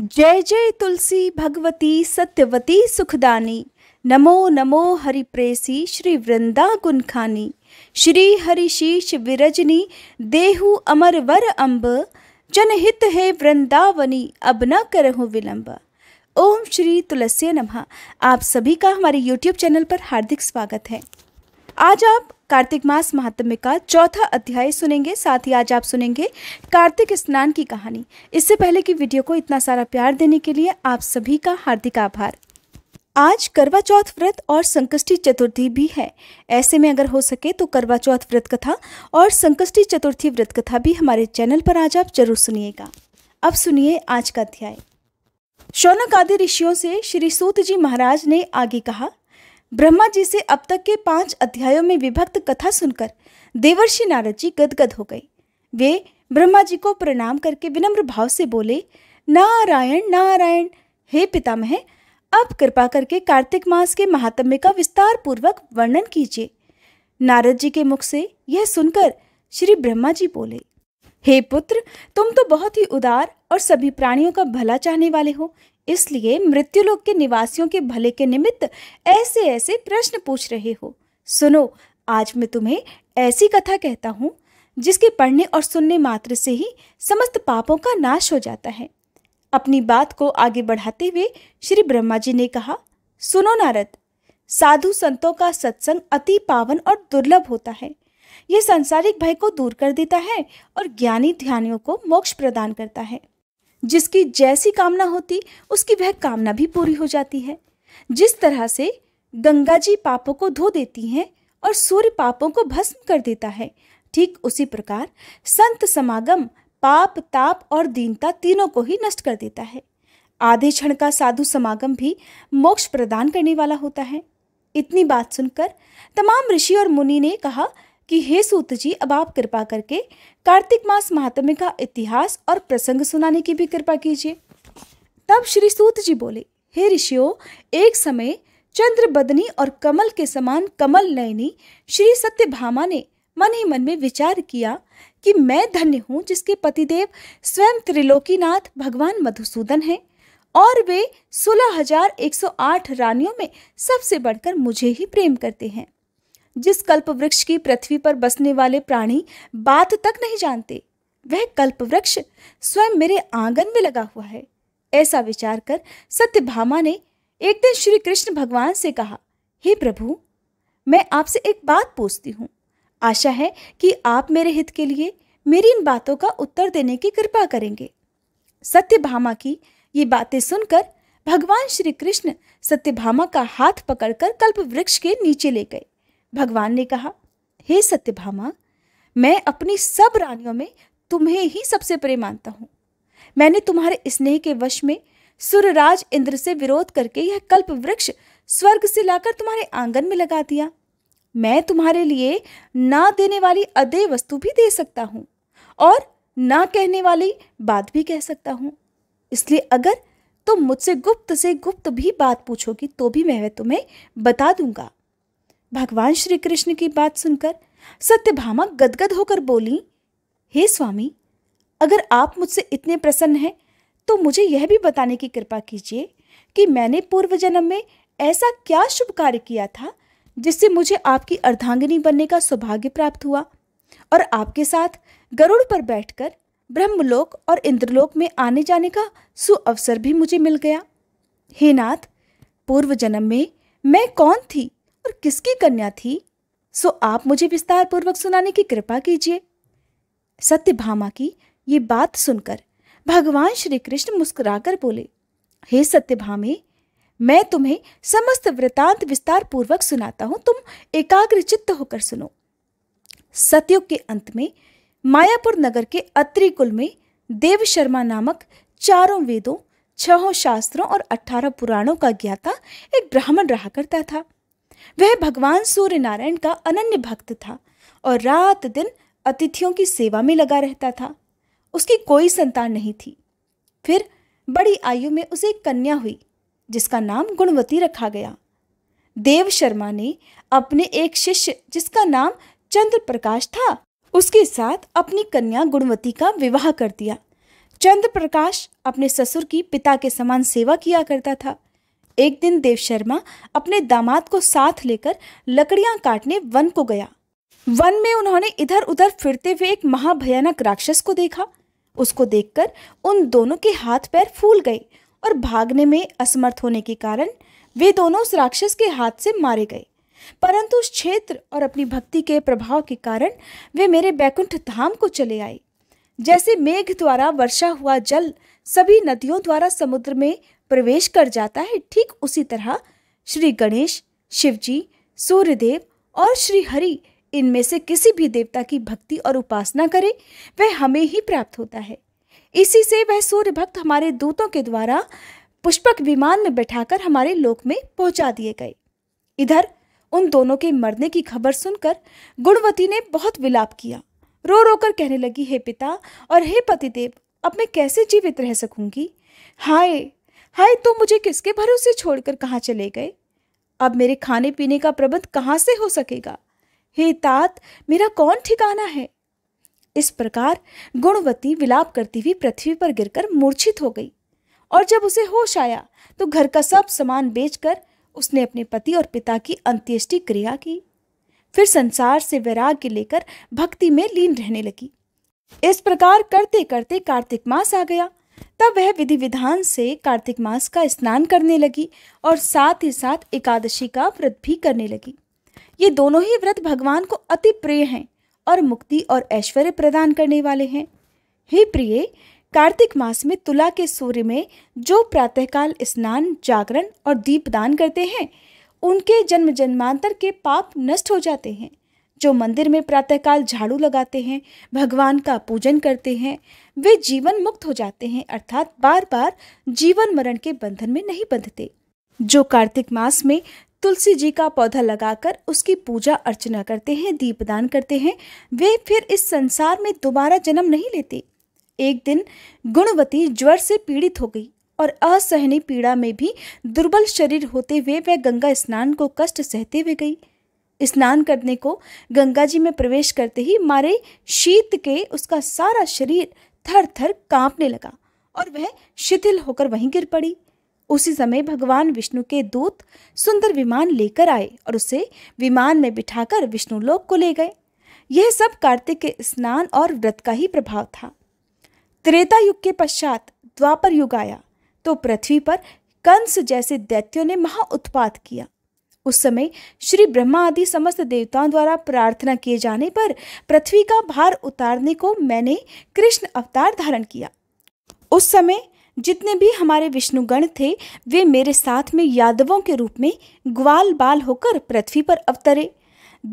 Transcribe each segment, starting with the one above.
जय जय तुलसी भगवती सत्यवती सुखदानी नमो नमो हरिप्रेसी श्री वृंदा गुनखानी श्री हरिशीष विरजनी देहु अमर वर अम्ब जनहित है वृंदावनी अब न करहु विलंब ओम श्री तुलसी नमः आप सभी का हमारे YouTube चैनल पर हार्दिक स्वागत है आज आप कार्तिक मास महात्म्य का चौथा अध्याय सुनेंगे साथ ही आज आप सुनेंगे कार्तिक स्नान की कहानी इससे पहले की वीडियो को इतना सारा प्यार देने के लिए आप सभी का हार्दिक आभार आज करवा चौथ व्रत और संकष्टी चतुर्थी भी है ऐसे में अगर हो सके तो करवा चौथ व्रत कथा और संकष्टी चतुर्थी व्रत कथा भी हमारे चैनल पर आज आप जरूर सुनिएगा अब सुनिए आज का अध्याय शौनक आदि ऋषियों से श्री सूत जी महाराज ने आगे कहा ब्रह्मा जी से अब तक के पांच अध्यायों में विभक्त कथा सुनकर देवर्षि नारद जी गदगद हो गए वे ब्रह्मा जी को प्रणाम करके विनम्र भाव से बोले नारायण नारायण हे पितामह अब कृपा करके कार्तिक मास के महात्म्य का विस्तार पूर्वक वर्णन कीजिए नारद जी के मुख से यह सुनकर श्री ब्रह्मा जी बोले हे पुत्र तुम तो बहुत ही उदार और सभी प्राणियों का भला चाहने वाले हो इसलिए मृत्युलोक के निवासियों के भले के निमित्त ऐसे ऐसे प्रश्न पूछ रहे हो सुनो आज मैं तुम्हें ऐसी कथा कहता हूँ जिसके पढ़ने और सुनने मात्र से ही समस्त पापों का नाश हो जाता है अपनी बात को आगे बढ़ाते हुए श्री ब्रह्मा जी ने कहा सुनो नारद साधु संतों का सत्संग अति पावन और दुर्लभ होता है यह सांसारिक भय को दूर कर देता है और ज्ञानी ध्यानियों को मोक्ष प्रदान करता है जिसकी जैसी कामना होती उसकी वह कामना भी पूरी हो जाती है जिस तरह से गंगा जी पापों को धो देती हैं और सूर्य पापों को भस्म कर देता है ठीक उसी प्रकार संत समागम पाप ताप और दीनता तीनों को ही नष्ट कर देता है आधे क्षण का साधु समागम भी मोक्ष प्रदान करने वाला होता है इतनी बात सुनकर तमाम ऋषि और मुनि ने कहा कि हे सूत जी अब आप कृपा करके कार्तिक मास महात्म्य का इतिहास और प्रसंग सुनाने की भी कृपा कीजिए तब श्री सूत जी बोले हे ऋषियों एक समय चंद्र बदनी और कमल के समान कमल नयनी श्री सत्य भामा ने मन ही मन में विचार किया कि मैं धन्य हूँ जिसके पतिदेव स्वयं त्रिलोकीनाथ भगवान मधुसूदन हैं और वे सोलह हजार एक सौ आठ रानियों में सबसे बढ़कर मुझे ही प्रेम करते हैं जिस कल्पवृक्ष की पृथ्वी पर बसने वाले प्राणी बात तक नहीं जानते वह कल्पवृक्ष स्वयं मेरे आंगन में लगा हुआ है ऐसा विचार कर सत्यभामा ने एक दिन श्री कृष्ण भगवान से कहा हे प्रभु मैं आपसे एक बात पूछती हूँ आशा है कि आप मेरे हित के लिए मेरी इन बातों का उत्तर देने की कृपा करेंगे सत्यभामा की ये बातें सुनकर भगवान श्री कृष्ण सत्यभामा का हाथ पकड़कर कल्प वृक्ष के नीचे ले गए भगवान ने कहा हे सत्यभामा मैं अपनी सब रानियों में तुम्हें ही सबसे प्रिय मानता हूँ मैंने तुम्हारे स्नेह के वश में सुरराज इंद्र से विरोध करके यह कल्प वृक्ष स्वर्ग से लाकर तुम्हारे आंगन में लगा दिया मैं तुम्हारे लिए ना देने वाली अदे वस्तु भी दे सकता हूँ और ना कहने वाली बात भी कह सकता हूँ इसलिए अगर तुम मुझसे गुप्त से गुप्त भी बात पूछोगी तो भी मैं तुम्हें बता दूंगा भगवान श्री कृष्ण की बात सुनकर सत्यभामा गदगद होकर बोली हे स्वामी अगर आप मुझसे इतने प्रसन्न हैं तो मुझे यह भी बताने की कृपा कीजिए कि मैंने पूर्व जन्म में ऐसा क्या शुभ कार्य किया था जिससे मुझे आपकी अर्धांगिनी बनने का सौभाग्य प्राप्त हुआ और आपके साथ गरुड़ पर बैठकर ब्रह्मलोक और इंद्रलोक में आने जाने का सुअवसर भी मुझे मिल गया हे नाथ पूर्व जन्म में मैं कौन थी और किसकी कन्या थी सो आप मुझे विस्तार पूर्वक सुनाने की कृपा कीजिए सत्यभामा की ये बात सुनकर भगवान श्री कृष्ण मुस्कुराकर बोले हे सत्यभामे मैं तुम्हें समस्त वृतांत विस्तार पूर्वक सुनाता हूँ तुम एकाग्र चित्त होकर सुनो सतयुग के अंत में मायापुर नगर के अत्रिकुल कुल में देव शर्मा नामक चारों वेदों छहों शास्त्रों और अठारह पुराणों का ज्ञाता एक ब्राह्मण रहा करता था वह भगवान सूर्य नारायण का अनन्य भक्त था और रात दिन अतिथियों की सेवा में लगा रहता था उसकी कोई संतान नहीं थी फिर बड़ी आयु में उसे एक कन्या हुई जिसका नाम गुणवती रखा गया देव शर्मा ने अपने एक शिष्य जिसका नाम चंद्र प्रकाश था उसके साथ अपनी कन्या गुणवती का विवाह कर दिया चंद्र प्रकाश अपने ससुर की पिता के समान सेवा किया करता था एक दिन देव शर्मा अपने दामाद को साथ लेकर लकड़ियां काटने वन को गया वन में उन्होंने इधर उधर फिरते हुए एक महाभयानक राक्षस को देखा उसको देखकर उन दोनों के हाथ पैर फूल गए और भागने में असमर्थ होने के कारण वे दोनों उस राक्षस के हाथ से मारे गए परंतु उस क्षेत्र और अपनी भक्ति के प्रभाव के कारण वे मेरे बैकुंठ धाम को चले आए जैसे मेघ द्वारा वर्षा हुआ जल सभी नदियों द्वारा समुद्र में प्रवेश कर जाता है ठीक उसी तरह श्री गणेश शिवजी सूर्यदेव और श्री हरि इनमें से किसी भी देवता की भक्ति और उपासना करें वह हमें ही प्राप्त होता है इसी से वह सूर्य भक्त हमारे दूतों के द्वारा पुष्पक विमान में बैठाकर हमारे लोक में पहुंचा दिए गए इधर उन दोनों के मरने की खबर सुनकर गुणवती ने बहुत विलाप किया रो रो कर कहने लगी हे पिता और हे पतिदेव अब मैं कैसे जीवित रह सकूंगी हाय है तो मुझे किसके भरोसे छोड़कर कहाँ चले गए अब मेरे खाने पीने का प्रबंध कहाँ से हो सकेगा हे तात मेरा कौन ठिकाना है इस प्रकार गुणवती विलाप करती हुई पृथ्वी पर गिरकर मूर्छित हो गई और जब उसे होश आया तो घर का सब सामान बेचकर उसने अपने पति और पिता की अंत्येष्टि क्रिया की फिर संसार से वैराग्य लेकर भक्ति में लीन रहने लगी इस प्रकार करते करते कार्तिक मास आ गया तब वह विधि विधान से कार्तिक मास का स्नान करने लगी और साथ ही साथ एकादशी का व्रत भी करने लगी ये दोनों ही व्रत भगवान को अति प्रिय हैं और मुक्ति और ऐश्वर्य प्रदान करने वाले हैं हे प्रिय कार्तिक मास में तुला के सूर्य में जो प्रातःकाल स्नान जागरण और दीपदान करते हैं उनके जन्म जन्मांतर के पाप नष्ट हो जाते हैं जो मंदिर में प्रातःकाल झाड़ू लगाते हैं भगवान का पूजन करते हैं वे जीवन मुक्त हो जाते हैं अर्थात बार बार जीवन मरण के बंधन में नहीं बंधते जो कार्तिक मास में तुलसी जी का पौधा लगाकर उसकी पूजा अर्चना करते हैं दीपदान करते हैं वे फिर इस संसार में दोबारा जन्म नहीं लेते एक दिन गुणवती ज्वर से पीड़ित हो गई और असहनी पीड़ा में भी दुर्बल शरीर होते हुए वह गंगा स्नान को कष्ट सहते हुए गई स्नान करने को गंगा जी में प्रवेश करते ही मारे शीत के उसका सारा शरीर थर थर कांपने लगा और वह शिथिल होकर वहीं गिर पड़ी उसी समय भगवान विष्णु के दूत सुंदर विमान लेकर आए और उसे विमान में बिठाकर विष्णु लोक को ले गए यह सब कार्तिक के स्नान और व्रत का ही प्रभाव था त्रेता युग के पश्चात द्वापर युग आया तो पृथ्वी पर कंस जैसे दैत्यों ने महा उत्पात किया उस समय श्री ब्रह्मा आदि समस्त देवताओं द्वारा प्रार्थना किए जाने पर पृथ्वी का भार उतारने को मैंने कृष्ण अवतार धारण किया उस समय जितने भी हमारे विष्णुगण थे वे मेरे साथ में यादवों के रूप में ग्वाल बाल होकर पृथ्वी पर अवतरे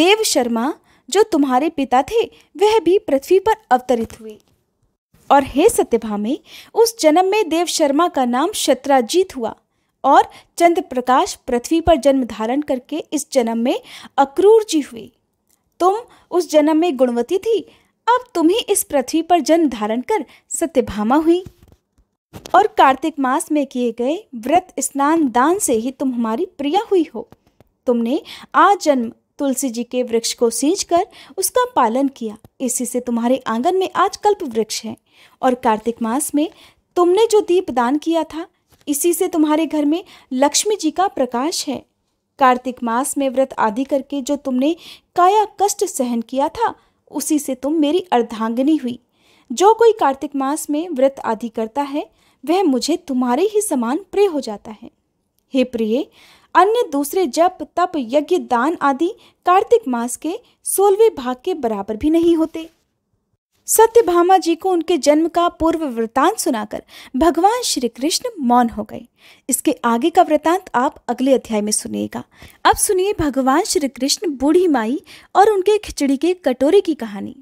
देव शर्मा जो तुम्हारे पिता थे वह भी पृथ्वी पर अवतरित हुए और हे सत्यभामे उस जन्म में देव शर्मा का नाम शत्राजीत हुआ और चंद्र प्रकाश पृथ्वी पर जन्म धारण करके इस जन्म में अक्रूर जी हुई तुम उस जन्म में गुणवती थी अब तुम ही इस पृथ्वी पर जन्म धारण कर सत्यभामा हुई और कार्तिक मास में किए गए व्रत स्नान दान से ही तुम हमारी प्रिया हुई हो तुमने आज जन्म तुलसी जी के वृक्ष को सींच कर उसका पालन किया इसी से तुम्हारे आंगन में आज कल्प वृक्ष है और कार्तिक मास में तुमने जो दीप दान किया था इसी से तुम्हारे घर में लक्ष्मी जी का प्रकाश है कार्तिक मास में व्रत आदि करके जो तुमने काया कष्ट सहन किया था उसी से तुम मेरी अर्धांगनी हुई जो कोई कार्तिक मास में व्रत आदि करता है वह मुझे तुम्हारे ही समान प्रिय हो जाता है हे प्रिय अन्य दूसरे जप तप यज्ञ दान आदि कार्तिक मास के सोलहवें भाग के बराबर भी नहीं होते सत्यभामा जी को उनके जन्म का पूर्व वृतांत सुनाकर भगवान श्री कृष्ण मौन हो गए इसके आगे का वृतांत आप अगले अध्याय में सुनिएगा अब सुनिए भगवान श्री कृष्ण बूढ़ी माई और उनके खिचड़ी के कटोरे की कहानी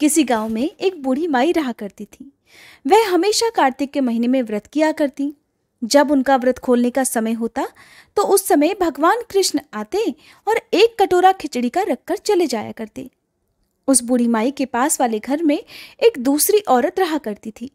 किसी गांव में एक बूढ़ी माई रहा करती थी वह हमेशा कार्तिक के महीने में व्रत किया करती जब उनका व्रत खोलने का समय होता तो उस समय भगवान कृष्ण आते और एक कटोरा खिचड़ी का रखकर चले जाया करते उस बूढ़ी माई के पास वाले घर में एक दूसरी औरत रहा करती थी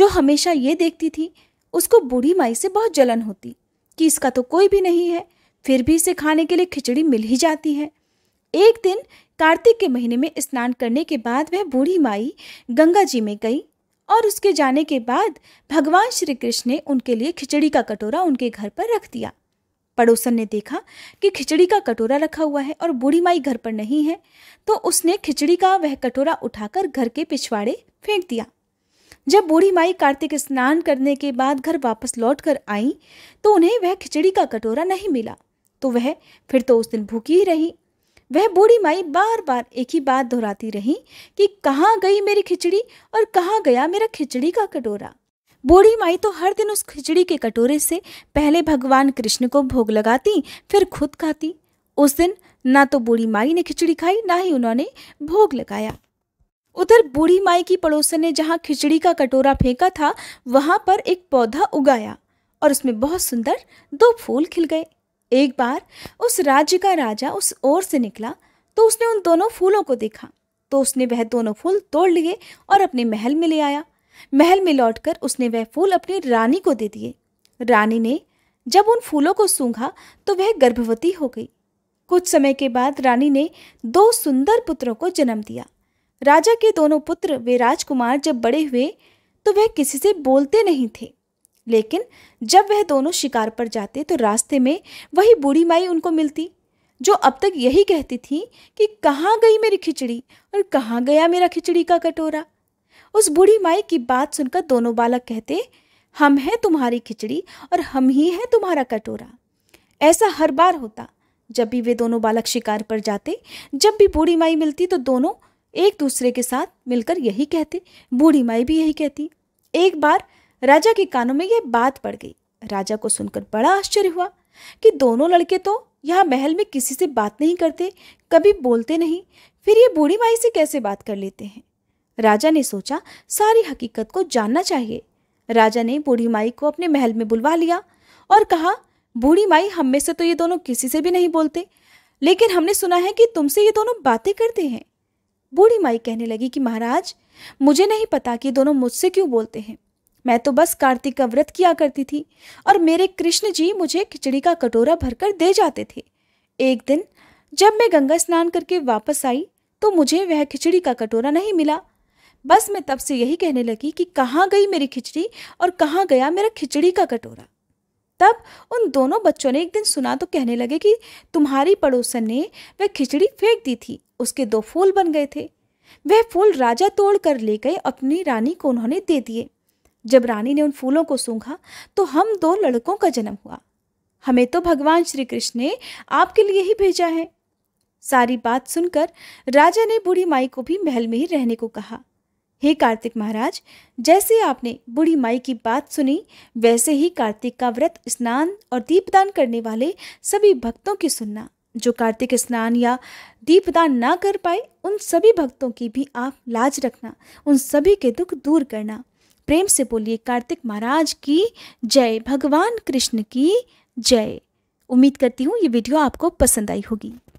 जो हमेशा ये देखती थी उसको बूढ़ी माई से बहुत जलन होती कि इसका तो कोई भी नहीं है फिर भी इसे खाने के लिए खिचड़ी मिल ही जाती है एक दिन कार्तिक के महीने में स्नान करने के बाद वह बूढ़ी माई गंगा जी में गई और उसके जाने के बाद भगवान श्री कृष्ण ने उनके लिए खिचड़ी का कटोरा उनके घर पर रख दिया पड़ोसन ने देखा कि खिचड़ी का कटोरा रखा हुआ है और बूढ़ी माई घर पर नहीं है तो उसने खिचड़ी का वह कटोरा उठाकर घर के पिछवाड़े फेंक दिया जब बूढ़ी माई कार्तिक स्नान करने के बाद घर वापस लौट कर आई तो उन्हें वह खिचड़ी का कटोरा नहीं मिला तो वह फिर तो उस दिन भूखी ही रही वह बूढ़ी माई बार बार एक ही बात दोहराती रही कि कहाँ गई मेरी खिचड़ी और कहाँ गया मेरा खिचड़ी का कटोरा बूढ़ी माई तो हर दिन उस खिचड़ी के कटोरे से पहले भगवान कृष्ण को भोग लगाती फिर खुद खाती उस दिन ना तो बूढ़ी माई ने खिचड़ी खाई ना ही उन्होंने भोग लगाया उधर बूढ़ी माई की पड़ोसन ने जहाँ खिचड़ी का कटोरा फेंका था वहाँ पर एक पौधा उगाया और उसमें बहुत सुंदर दो फूल खिल गए एक बार उस राज्य का राजा उस ओर से निकला तो उसने उन दोनों फूलों को देखा तो उसने वह दोनों फूल तोड़ लिए और अपने महल में ले आया महल में लौटकर उसने वह फूल अपनी रानी को दे दिए रानी ने जब उन फूलों को सूंघा तो वह गर्भवती हो गई कुछ समय के बाद रानी ने दो सुंदर पुत्रों को जन्म दिया राजा के दोनों पुत्र वे राजकुमार जब बड़े हुए तो वह किसी से बोलते नहीं थे लेकिन जब वह दोनों शिकार पर जाते तो रास्ते में वही बूढ़ी माई उनको मिलती जो अब तक यही कहती थी कि कहाँ गई मेरी खिचड़ी और कहाँ गया मेरा खिचड़ी का कटोरा उस बूढ़ी माई की बात सुनकर दोनों बालक कहते हम हैं तुम्हारी खिचड़ी और हम ही हैं तुम्हारा कटोरा ऐसा हर बार होता जब भी वे दोनों बालक शिकार पर जाते जब भी बूढ़ी माई मिलती तो दोनों एक दूसरे के साथ मिलकर यही कहते बूढ़ी माई भी यही कहती एक बार राजा के कानों में यह बात पड़ गई राजा को सुनकर बड़ा आश्चर्य हुआ कि दोनों लड़के तो यहाँ महल में किसी से बात नहीं करते कभी बोलते नहीं फिर ये बूढ़ी माई से कैसे बात कर लेते हैं राजा ने सोचा सारी हकीकत को जानना चाहिए राजा ने बूढ़ी माई को अपने महल में बुलवा लिया और कहा बूढ़ी माई हम में से तो ये दोनों किसी से भी नहीं बोलते लेकिन हमने सुना है कि तुमसे ये दोनों बातें करते हैं बूढ़ी माई कहने लगी कि महाराज मुझे नहीं पता कि दोनों मुझसे क्यों बोलते हैं मैं तो बस कार्तिक का व्रत किया करती थी और मेरे कृष्ण जी मुझे खिचड़ी का कटोरा भरकर दे जाते थे एक दिन जब मैं गंगा स्नान करके वापस आई तो मुझे वह खिचड़ी का कटोरा नहीं मिला बस मैं तब से यही कहने लगी कि कहाँ गई मेरी खिचड़ी और कहाँ गया मेरा खिचड़ी का कटोरा तब उन दोनों बच्चों ने एक दिन सुना तो कहने लगे कि तुम्हारी पड़ोसन ने वह खिचड़ी फेंक दी थी उसके दो फूल बन गए थे वह फूल राजा तोड़ कर ले गए अपनी रानी को उन्होंने दे दिए जब रानी ने उन फूलों को सूंघा तो हम दो लड़कों का जन्म हुआ हमें तो भगवान श्री कृष्ण ने आपके लिए ही भेजा है सारी बात सुनकर राजा ने बूढ़ी माई को भी महल में ही रहने को कहा हे कार्तिक महाराज जैसे आपने बूढ़ी माई की बात सुनी वैसे ही कार्तिक का व्रत स्नान और दीपदान करने वाले सभी भक्तों की सुनना जो कार्तिक स्नान या दीपदान ना कर पाए उन सभी भक्तों की भी आप लाज रखना उन सभी के दुख दूर करना प्रेम से बोलिए कार्तिक महाराज की जय भगवान कृष्ण की जय उम्मीद करती हूँ ये वीडियो आपको पसंद आई होगी